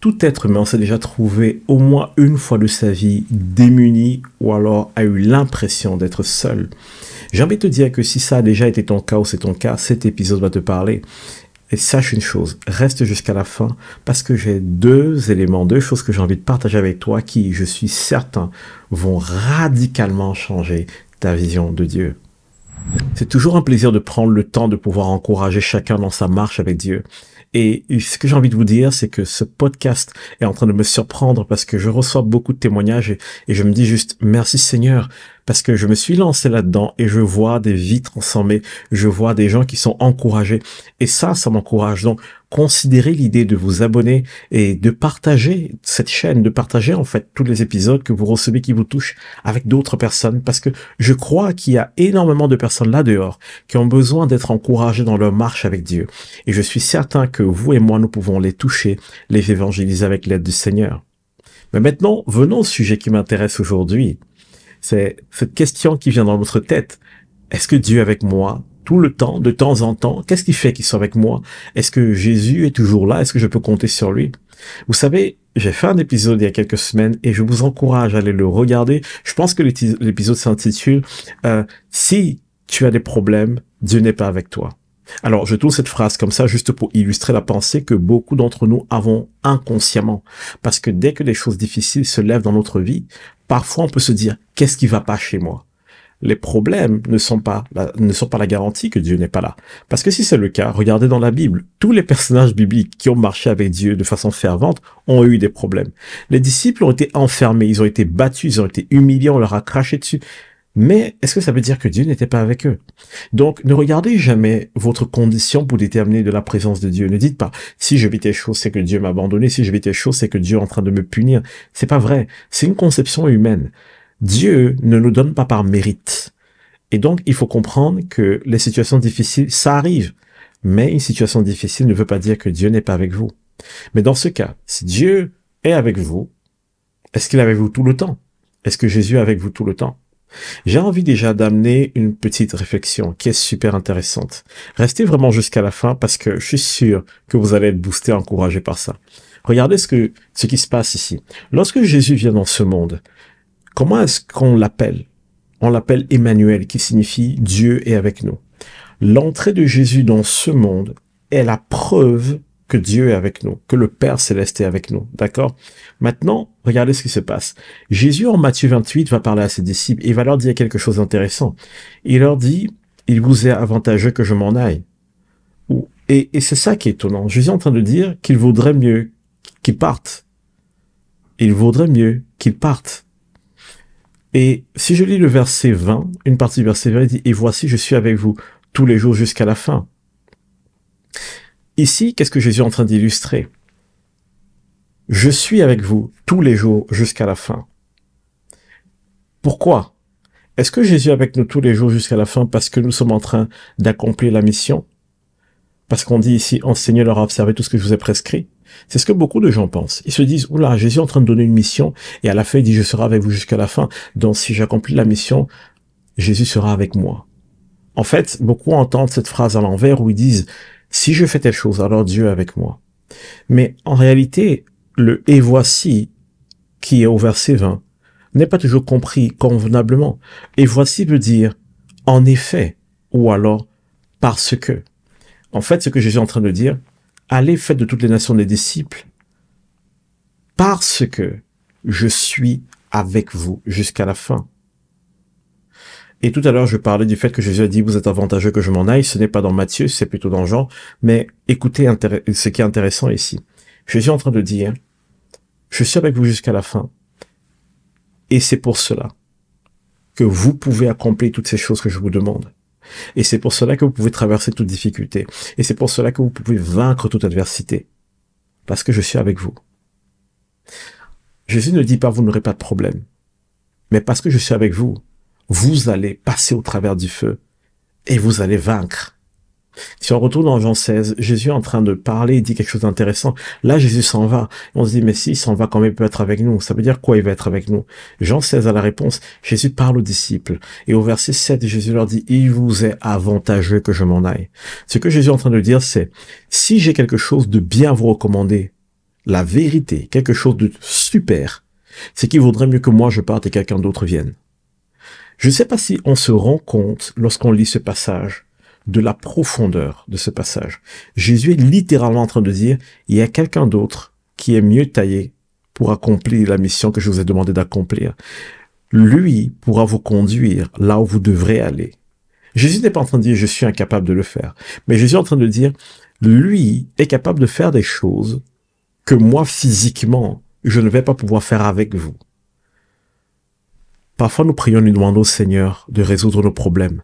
Tout être humain s'est déjà trouvé au moins une fois de sa vie démuni ou alors a eu l'impression d'être seul. J'ai envie de te dire que si ça a déjà été ton cas ou c'est ton cas, cet épisode va te parler. Et sache une chose, reste jusqu'à la fin parce que j'ai deux éléments, deux choses que j'ai envie de partager avec toi qui, je suis certain, vont radicalement changer ta vision de Dieu. C'est toujours un plaisir de prendre le temps de pouvoir encourager chacun dans sa marche avec Dieu. Et ce que j'ai envie de vous dire, c'est que ce podcast est en train de me surprendre parce que je reçois beaucoup de témoignages et, je me dis juste merci Seigneur parce que je me suis lancé là-dedans et je vois des vies transformées, je vois des gens qui sont encouragés et ça, ça m'encourage. Donc, considérez l'idée de vous abonner et de partager cette chaîne, de partager en fait tous les épisodes que vous recevez qui vous touchent avec d'autres personnes parce que je crois qu'il y a énormément de personnes là dehors qui ont besoin d'être encouragées dans leur marche avec Dieu et je suis certain que vous et moi nous pouvons les toucher, les évangéliser avec l'aide du Seigneur. Mais maintenant, venons au sujet qui m'intéresse aujourd'hui c'est cette question qui vient dans votre tête. Est-ce que Dieu est avec moi tout le temps, de temps en temps Qu'est-ce qui fait qu'il soit avec moi Est-ce que Jésus est toujours là Est-ce que je peux compter sur lui Vous savez, j'ai fait un épisode il y a quelques semaines et je vous encourage à aller le regarder. Je pense que l'épisode s'intitule euh, Si tu as des problèmes, Dieu n'est pas avec toi. Alors, je tourne cette phrase comme ça juste pour illustrer la pensée que beaucoup d'entre nous avons inconsciemment. Parce que dès que des choses difficiles se lèvent dans notre vie, parfois on peut se dire, qu'est-ce qui va pas chez moi? les problèmes ne sont pas ne sont pas la garantie que Dieu n'est pas là. Parce que si c'est le cas, regardez dans la Bible, tous les personnages bibliques qui ont marché avec Dieu de façon fervente ont eu des problèmes. Les disciples ont été enfermés, ils ont été battus, ils ont été humiliés, on leur a craché dessus. Mais est-ce que ça veut dire que Dieu n'était pas avec eux Donc ne regardez jamais votre condition pour déterminer de la présence de Dieu. Ne dites pas si je vis telle choses, c'est que Dieu m'a abandonné, si je vis telle choses, c'est que Dieu est en train de me punir. C'est pas vrai, c'est une conception humaine. Dieu ne nous donne pas par mérite. Et donc il faut comprendre que les situations difficiles, ça arrive. Mais une situation difficile ne veut pas dire que Dieu n'est pas avec vous. Mais dans ce cas, si Dieu est avec vous, est-ce qu'il est avec vous tout le temps Est-ce que Jésus est avec vous tout le temps j'ai envie déjà d'amener une petite réflexion qui est super intéressante. Restez vraiment jusqu'à la fin parce que je suis sûr que vous allez être boosté, encouragé par ça. Regardez ce que, ce qui se passe ici. Lorsque Jésus vient dans ce monde, comment est-ce qu'on l'appelle? On l'appelle Emmanuel, qui signifie Dieu est avec nous. L'entrée de Jésus dans ce monde est la preuve que Dieu est avec nous, que le Père céleste est avec nous. D'accord Maintenant, regardez ce qui se passe. Jésus, en Matthieu 28, va parler à ses disciples et va leur dire quelque chose d'intéressant. Il leur dit, il vous est avantageux que je m'en aille. Et, et c'est ça qui est étonnant. Jésus est en train de dire qu'il vaudrait mieux qu'ils partent. Il vaudrait mieux qu'ils partent. Et si je lis le verset 20, une partie du verset 20, il dit, et voici, je suis avec vous tous les jours jusqu'à la fin. Ici, qu'est-ce que Jésus est en train d'illustrer Je suis avec vous tous les jours jusqu'à la fin. Pourquoi Est-ce que Jésus est avec nous tous les jours jusqu'à la fin parce que nous sommes en train d'accomplir la mission Parce qu'on dit ici, enseignez leur à observer tout ce que je vous ai prescrit c'est ce que beaucoup de gens pensent. Ils se disent, oula, Jésus est en train de donner une mission, et à la fin, il dit, je serai avec vous jusqu'à la fin. Donc, si j'accomplis la mission, Jésus sera avec moi. En fait, beaucoup entendent cette phrase à l'envers où ils disent, si je fais telle chose, alors Dieu est avec moi. Mais en réalité, le et voici qui est au verset 20 n'est pas toujours compris convenablement. Et voici veut dire en effet ou alors parce que. En fait, ce que je suis en train de dire, allez faites de toutes les nations des disciples parce que je suis avec vous jusqu'à la fin. Et tout à l'heure, je parlais du fait que Jésus a dit, vous êtes avantageux que je m'en aille. Ce n'est pas dans Matthieu, c'est plutôt dans Jean. Mais écoutez ce qui est intéressant ici. Jésus est en train de dire, je suis avec vous jusqu'à la fin. Et c'est pour cela que vous pouvez accomplir toutes ces choses que je vous demande. Et c'est pour cela que vous pouvez traverser toute difficulté. Et c'est pour cela que vous pouvez vaincre toute adversité. Parce que je suis avec vous. Jésus ne dit pas vous n'aurez pas de problème. Mais parce que je suis avec vous, vous allez passer au travers du feu et vous allez vaincre. Si on retourne en Jean 16, Jésus est en train de parler, il dit quelque chose d'intéressant. Là, Jésus s'en va. On se dit, mais s'il s'en va, quand même, il peut être avec nous. Ça veut dire quoi, il va être avec nous Jean 16 a la réponse. Jésus parle aux disciples. Et au verset 7, Jésus leur dit, il vous est avantageux que je m'en aille. Ce que Jésus est en train de dire, c'est, si j'ai quelque chose de bien vous recommander, la vérité, quelque chose de super, c'est qu'il vaudrait mieux que moi je parte et quelqu'un d'autre vienne. Je ne sais pas si on se rend compte, lorsqu'on lit ce passage, de la profondeur de ce passage. Jésus est littéralement en train de dire, il y a quelqu'un d'autre qui est mieux taillé pour accomplir la mission que je vous ai demandé d'accomplir. Lui pourra vous conduire là où vous devrez aller. Jésus n'est pas en train de dire, je suis incapable de le faire. Mais Jésus est en train de dire, lui est capable de faire des choses que moi, physiquement, je ne vais pas pouvoir faire avec vous. Parfois, nous prions, nous demandons au Seigneur de résoudre nos problèmes.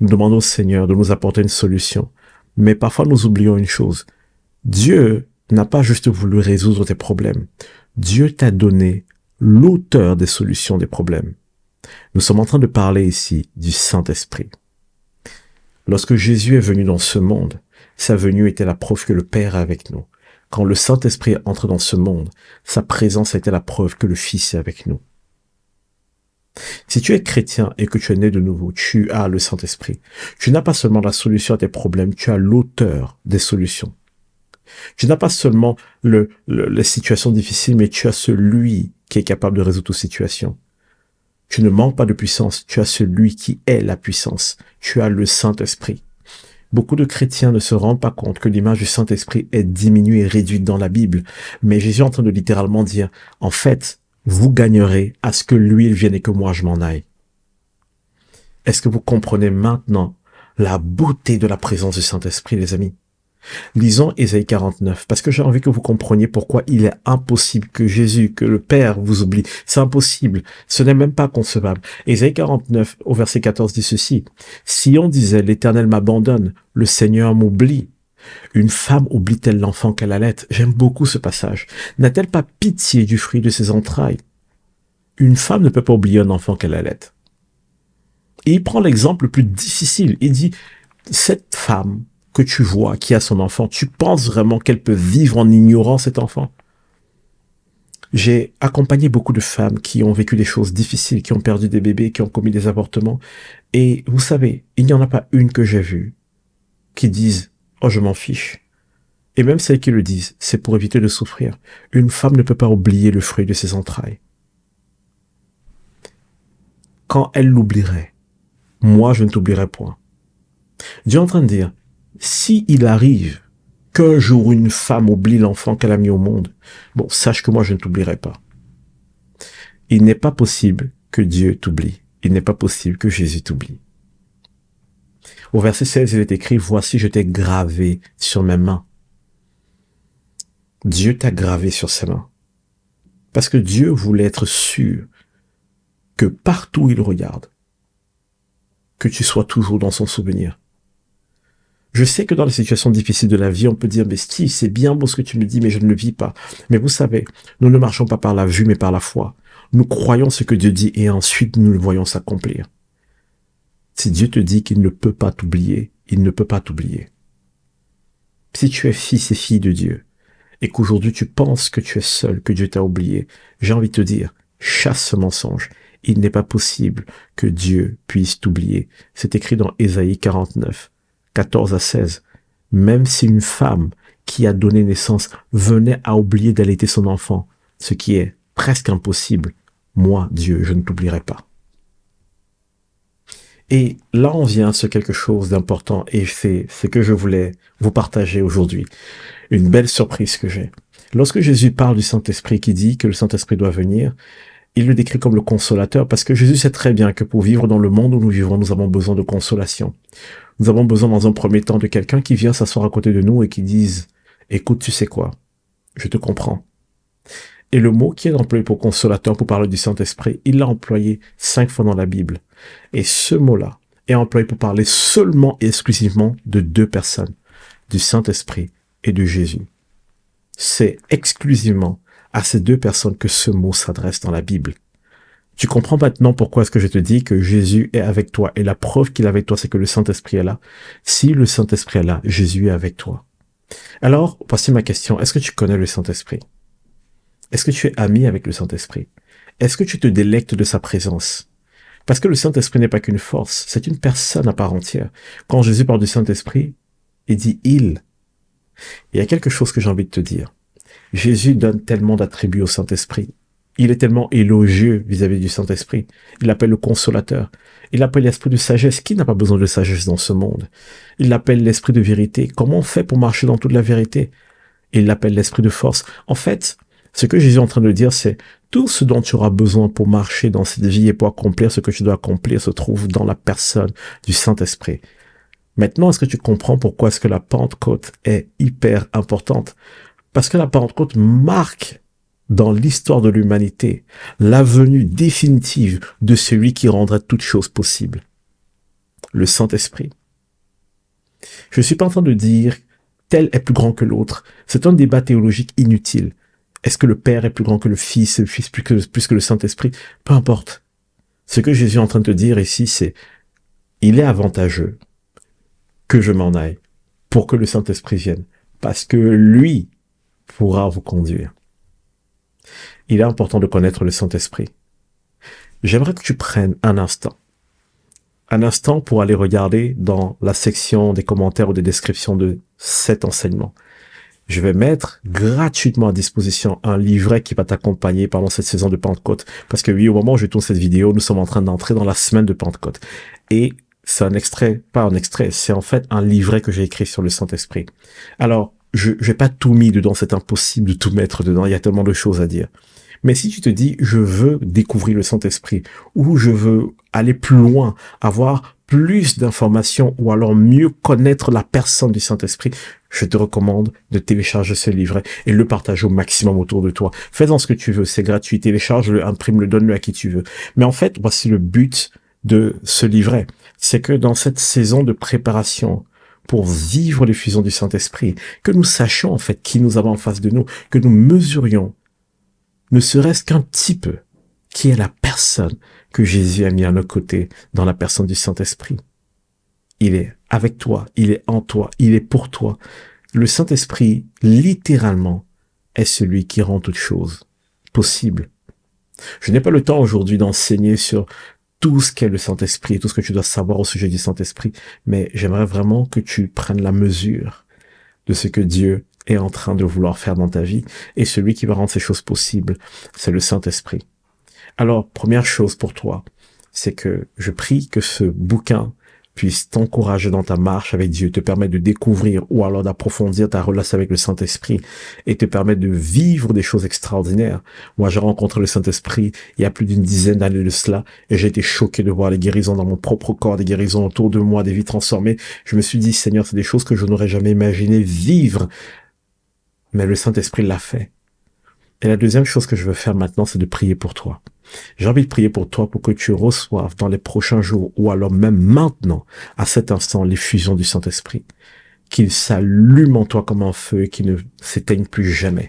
Nous demandons au Seigneur de nous apporter une solution. Mais parfois, nous oublions une chose. Dieu n'a pas juste voulu résoudre tes problèmes. Dieu t'a donné l'auteur des solutions des problèmes. Nous sommes en train de parler ici du Saint-Esprit. Lorsque Jésus est venu dans ce monde, sa venue était la preuve que le Père est avec nous. Quand le Saint-Esprit entre dans ce monde, sa présence était la preuve que le Fils est avec nous. Si tu es chrétien et que tu es né de nouveau, tu as le Saint-Esprit. Tu n'as pas seulement la solution à tes problèmes, tu as l'auteur des solutions. Tu n'as pas seulement les situations difficiles, mais tu as celui qui est capable de résoudre les situations. Tu ne manques pas de puissance, tu as celui qui est la puissance. Tu as le Saint-Esprit. Beaucoup de chrétiens ne se rendent pas compte que l'image du Saint-Esprit est diminuée et réduite dans la Bible. Mais Jésus est en train de littéralement dire, en fait, vous gagnerez à ce que l'huile vienne et que moi je m'en aille. Est-ce que vous comprenez maintenant la beauté de la présence du Saint-Esprit, les amis Lisons Ésaïe 49, parce que j'ai envie que vous compreniez pourquoi il est impossible que Jésus, que le Père vous oublie. C'est impossible, ce n'est même pas concevable. Ésaïe 49, au verset 14, dit ceci. Si on disait, l'Éternel m'abandonne, le Seigneur m'oublie, une femme oublie-t-elle l'enfant qu'elle allait J'aime beaucoup ce passage. N'a-t-elle pas pitié du fruit de ses entrailles Une femme ne peut pas oublier un enfant qu'elle allait. Et il prend l'exemple le plus difficile. Il dit, cette femme que tu vois qui a son enfant, tu penses vraiment qu'elle peut vivre en ignorant cet enfant j'ai accompagné beaucoup de femmes qui ont vécu des choses difficiles, qui ont perdu des bébés, qui ont commis des avortements. Et vous savez, il n'y en a pas une que j'ai vue qui dise Oh, je m'en fiche. Et même celles qui le disent, c'est pour éviter de souffrir. Une femme ne peut pas oublier le fruit de ses entrailles. Quand elle l'oublierait, moi je ne t'oublierai point. Dieu est en train de dire, si il arrive qu'un jour une femme oublie l'enfant qu'elle a mis au monde, bon, sache que moi je ne t'oublierai pas. Il n'est pas possible que Dieu t'oublie. Il n'est pas possible que Jésus t'oublie. Au verset 16, il est écrit, Voici, je t'ai gravé sur mes mains. Dieu t'a gravé sur ses mains. Parce que Dieu voulait être sûr que partout il regarde, que tu sois toujours dans son souvenir. Je sais que dans les situations difficiles de la vie, on peut dire, mais Steve, c'est bien beau ce que tu me dis, mais je ne le vis pas. Mais vous savez, nous ne marchons pas par la vue, mais par la foi. Nous croyons ce que Dieu dit et ensuite nous le voyons s'accomplir. Si Dieu te dit qu'il ne peut pas t'oublier, il ne peut pas t'oublier. Si tu es fils et fille de Dieu, et qu'aujourd'hui tu penses que tu es seul, que Dieu t'a oublié, j'ai envie de te dire, chasse ce mensonge. Il n'est pas possible que Dieu puisse t'oublier. C'est écrit dans Ésaïe 49, 14 à 16. Même si une femme qui a donné naissance venait à oublier d'allaiter son enfant, ce qui est presque impossible, moi, Dieu, je ne t'oublierai pas. Et là, on vient sur quelque chose d'important et c'est ce que je voulais vous partager aujourd'hui. Une belle surprise que j'ai. Lorsque Jésus parle du Saint-Esprit qui dit que le Saint-Esprit doit venir, il le décrit comme le consolateur parce que Jésus sait très bien que pour vivre dans le monde où nous vivons, nous avons besoin de consolation. Nous avons besoin dans un premier temps de quelqu'un qui vient s'asseoir à côté de nous et qui dise, écoute, tu sais quoi, je te comprends. Et le mot qui est employé pour consolateur, pour parler du Saint-Esprit, il l'a employé cinq fois dans la Bible. Et ce mot-là est employé pour parler seulement et exclusivement de deux personnes, du Saint-Esprit et de Jésus. C'est exclusivement à ces deux personnes que ce mot s'adresse dans la Bible. Tu comprends maintenant pourquoi est-ce que je te dis que Jésus est avec toi et la preuve qu'il est avec toi, c'est que le Saint-Esprit est là. Si le Saint-Esprit est là, Jésus est avec toi. Alors, voici ma question. Est-ce que tu connais le Saint-Esprit? Est-ce que tu es ami avec le Saint-Esprit Est-ce que tu te délectes de sa présence Parce que le Saint-Esprit n'est pas qu'une force, c'est une personne à part entière. Quand Jésus parle du Saint-Esprit, il dit il. il y a quelque chose que j'ai envie de te dire. Jésus donne tellement d'attributs au Saint-Esprit. Il est tellement élogieux vis-à-vis du Saint-Esprit. Il l'appelle le consolateur. Il l'appelle l'esprit de sagesse. Qui n'a pas besoin de sagesse dans ce monde Il l'appelle l'esprit de vérité. Comment on fait pour marcher dans toute la vérité Il l'appelle l'esprit de force. En fait, ce que Jésus est en train de dire, c'est tout ce dont tu auras besoin pour marcher dans cette vie et pour accomplir ce que tu dois accomplir se trouve dans la personne du Saint-Esprit. Maintenant, est-ce que tu comprends pourquoi est-ce que la Pentecôte est hyper importante Parce que la Pentecôte marque dans l'histoire de l'humanité la venue définitive de celui qui rendra toute chose possible, le Saint-Esprit. Je ne suis pas en train de dire tel est plus grand que l'autre. C'est un débat théologique inutile. Est-ce que le Père est plus grand que le Fils, le Fils plus que, que le Saint-Esprit Peu importe. Ce que Jésus est en train de te dire ici, c'est, il est avantageux que je m'en aille pour que le Saint-Esprit vienne, parce que lui pourra vous conduire. Il est important de connaître le Saint-Esprit. J'aimerais que tu prennes un instant, un instant pour aller regarder dans la section des commentaires ou des descriptions de cet enseignement je vais mettre gratuitement à disposition un livret qui va t'accompagner pendant cette saison de Pentecôte. Parce que oui, au moment où je tourne cette vidéo, nous sommes en train d'entrer dans la semaine de Pentecôte. Et c'est un extrait, pas un extrait, c'est en fait un livret que j'ai écrit sur le Saint-Esprit. Alors, je n'ai pas tout mis dedans, c'est impossible de tout mettre dedans, il y a tellement de choses à dire. Mais si tu te dis, je veux découvrir le Saint-Esprit, ou je veux aller plus loin, avoir plus d'informations, ou alors mieux connaître la personne du Saint-Esprit, je te recommande de télécharger ce livret et le partager au maximum autour de toi. Fais-en ce que tu veux, c'est gratuit, télécharge-le, imprime-le, donne-le à qui tu veux. Mais en fait, voici le but de ce livret. C'est que dans cette saison de préparation pour vivre les fusions du Saint-Esprit, que nous sachions en fait qui nous avons en face de nous, que nous mesurions, ne serait-ce qu'un petit peu, qui est la personne que Jésus a mis à nos côtés dans la personne du Saint-Esprit il est avec toi, il est en toi, il est pour toi. Le Saint-Esprit, littéralement, est celui qui rend toutes choses possible. Je n'ai pas le temps aujourd'hui d'enseigner sur tout ce qu'est le Saint-Esprit et tout ce que tu dois savoir au sujet du Saint-Esprit, mais j'aimerais vraiment que tu prennes la mesure de ce que Dieu est en train de vouloir faire dans ta vie, et celui qui va rendre ces choses possibles, c'est le Saint-Esprit. Alors, première chose pour toi, c'est que je prie que ce bouquin puisse t'encourager dans ta marche avec Dieu, te permettre de découvrir ou alors d'approfondir ta relation avec le Saint-Esprit et te permettre de vivre des choses extraordinaires. Moi, j'ai rencontré le Saint-Esprit il y a plus d'une dizaine d'années de cela et j'ai été choqué de voir les guérisons dans mon propre corps, des guérisons autour de moi, des vies transformées. Je me suis dit, Seigneur, c'est des choses que je n'aurais jamais imaginé vivre. Mais le Saint-Esprit l'a fait. Et la deuxième chose que je veux faire maintenant, c'est de prier pour toi. J'ai envie de prier pour toi pour que tu reçoives dans les prochains jours ou alors même maintenant, à cet instant, l'effusion du Saint-Esprit. Qu'il s'allume en toi comme un feu et qu'il ne s'éteigne plus jamais.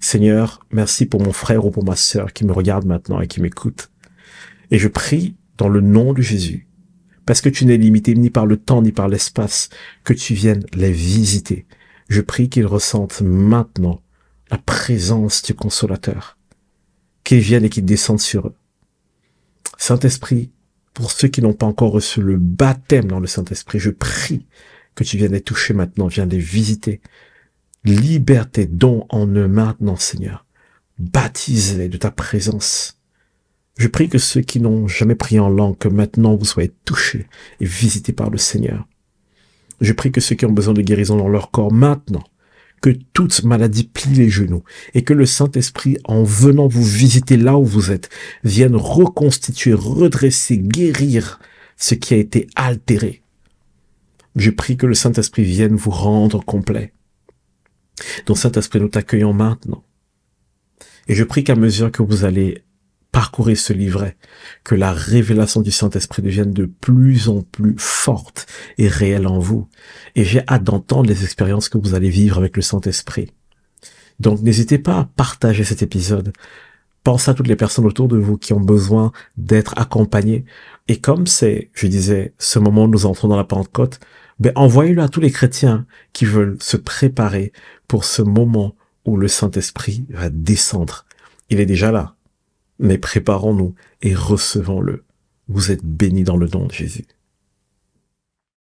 Seigneur, merci pour mon frère ou pour ma sœur qui me regarde maintenant et qui m'écoute. Et je prie dans le nom de Jésus, parce que tu n'es limité ni par le temps ni par l'espace, que tu viennes les visiter. Je prie qu'ils ressentent maintenant la présence du consolateur qui viennent et qui descendent sur eux. Saint-Esprit, pour ceux qui n'ont pas encore reçu le baptême dans le Saint-Esprit, je prie que tu viennes les toucher maintenant, viens les visiter. Liberté, dont en eux maintenant, Seigneur. Baptise-les de ta présence. Je prie que ceux qui n'ont jamais prié en langue, que maintenant vous soyez touchés et visités par le Seigneur. Je prie que ceux qui ont besoin de guérison dans leur corps maintenant, que toute maladie plie les genoux et que le Saint-Esprit, en venant vous visiter là où vous êtes, vienne reconstituer, redresser, guérir ce qui a été altéré. Je prie que le Saint-Esprit vienne vous rendre complet. Donc Saint-Esprit, nous t'accueillons maintenant. Et je prie qu'à mesure que vous allez parcourir ce livret, que la révélation du Saint-Esprit devienne de plus en plus forte et réelle en vous. Et j'ai hâte d'entendre les expériences que vous allez vivre avec le Saint-Esprit. Donc n'hésitez pas à partager cet épisode. Pensez à toutes les personnes autour de vous qui ont besoin d'être accompagnées. Et comme c'est, je disais, ce moment où nous entrons dans la Pentecôte, ben envoyez-le à tous les chrétiens qui veulent se préparer pour ce moment où le Saint-Esprit va descendre. Il est déjà là mais préparons-nous et recevons-le. Vous êtes bénis dans le nom de Jésus.